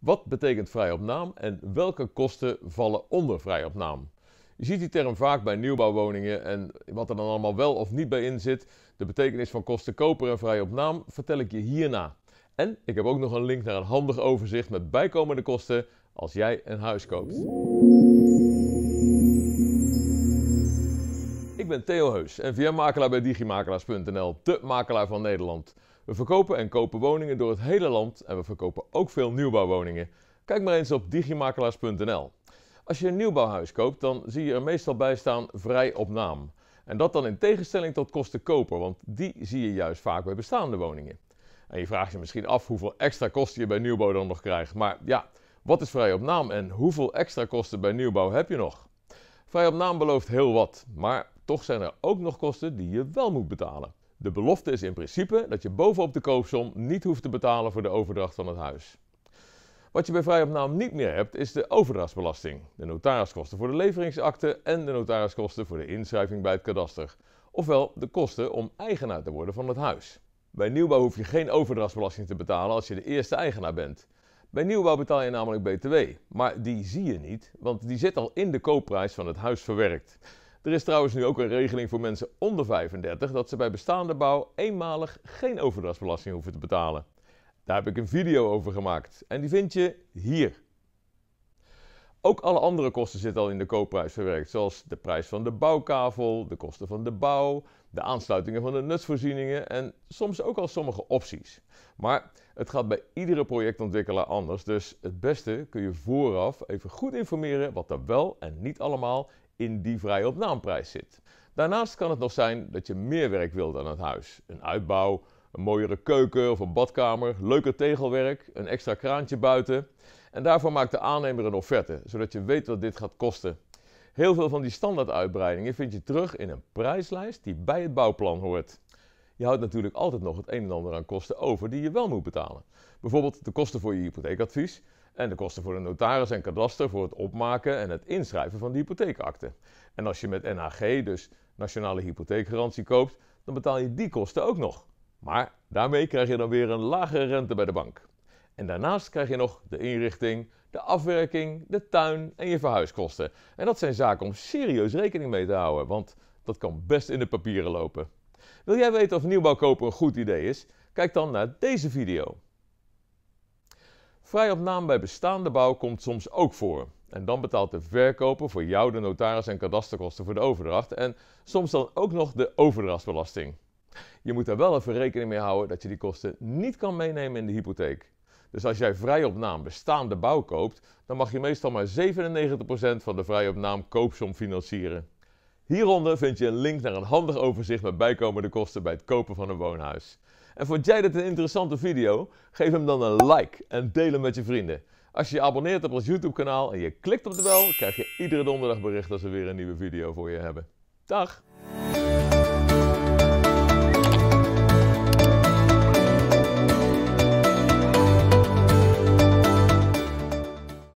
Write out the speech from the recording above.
Wat betekent vrij op naam en welke kosten vallen onder vrij op naam? Je ziet die term vaak bij nieuwbouwwoningen en wat er dan allemaal wel of niet bij in zit. De betekenis van kosten koper en vrij op naam vertel ik je hierna. En ik heb ook nog een link naar een handig overzicht met bijkomende kosten als jij een huis koopt ben Theo Heus, NVM-makelaar bij digimakelaars.nl, de makelaar van Nederland. We verkopen en kopen woningen door het hele land en we verkopen ook veel nieuwbouwwoningen. Kijk maar eens op digimakelaars.nl. Als je een nieuwbouwhuis koopt, dan zie je er meestal bij staan vrij op naam. En dat dan in tegenstelling tot kosten koper, want die zie je juist vaak bij bestaande woningen. En je vraagt je misschien af hoeveel extra kosten je bij nieuwbouw dan nog krijgt. Maar ja, wat is vrij op naam en hoeveel extra kosten bij nieuwbouw heb je nog? Vrij op naam belooft heel wat, maar toch zijn er ook nog kosten die je wel moet betalen. De belofte is in principe dat je bovenop de koopsom niet hoeft te betalen voor de overdracht van het huis. Wat je bij vrijopnaam niet meer hebt is de overdrachtsbelasting, de notariskosten voor de leveringsakte en de notariskosten voor de inschrijving bij het kadaster. Ofwel de kosten om eigenaar te worden van het huis. Bij nieuwbouw hoef je geen overdrachtsbelasting te betalen als je de eerste eigenaar bent. Bij nieuwbouw betaal je namelijk BTW, maar die zie je niet, want die zit al in de koopprijs van het huis verwerkt. Er is trouwens nu ook een regeling voor mensen onder 35 dat ze bij bestaande bouw eenmalig geen overdrachtsbelasting hoeven te betalen. Daar heb ik een video over gemaakt en die vind je hier. Ook alle andere kosten zitten al in de koopprijs verwerkt, zoals de prijs van de bouwkavel, de kosten van de bouw, de aansluitingen van de nutsvoorzieningen en soms ook al sommige opties. Maar het gaat bij iedere projectontwikkelaar anders, dus het beste kun je vooraf even goed informeren wat er wel en niet allemaal in die vrije op naamprijs zit. Daarnaast kan het nog zijn dat je meer werk wil dan het huis. Een uitbouw, een mooiere keuken of een badkamer, leuker tegelwerk, een extra kraantje buiten. En daarvoor maakt de aannemer een offerte, zodat je weet wat dit gaat kosten. Heel veel van die standaarduitbreidingen vind je terug in een prijslijst die bij het bouwplan hoort. Je houdt natuurlijk altijd nog het een en ander aan kosten over die je wel moet betalen. Bijvoorbeeld de kosten voor je hypotheekadvies, en de kosten voor de notaris en kadaster voor het opmaken en het inschrijven van de hypotheekakte. En als je met NHG, dus Nationale Hypotheekgarantie, koopt, dan betaal je die kosten ook nog. Maar daarmee krijg je dan weer een lagere rente bij de bank. En daarnaast krijg je nog de inrichting, de afwerking, de tuin en je verhuiskosten. En dat zijn zaken om serieus rekening mee te houden, want dat kan best in de papieren lopen. Wil jij weten of kopen een goed idee is? Kijk dan naar deze video naam bij bestaande bouw komt soms ook voor. En dan betaalt de verkoper voor jou de notaris en kadasterkosten voor de overdracht en soms dan ook nog de overdrachtsbelasting. Je moet daar wel even rekening mee houden dat je die kosten niet kan meenemen in de hypotheek. Dus als jij vrij op naam bestaande bouw koopt, dan mag je meestal maar 97% van de vrij op naam koopsom financieren. Hieronder vind je een link naar een handig overzicht met bijkomende kosten bij het kopen van een woonhuis. En vond jij dit een interessante video? Geef hem dan een like en deel hem met je vrienden. Als je je abonneert op ons YouTube kanaal en je klikt op de bel, krijg je iedere donderdag bericht als we weer een nieuwe video voor je hebben. Dag!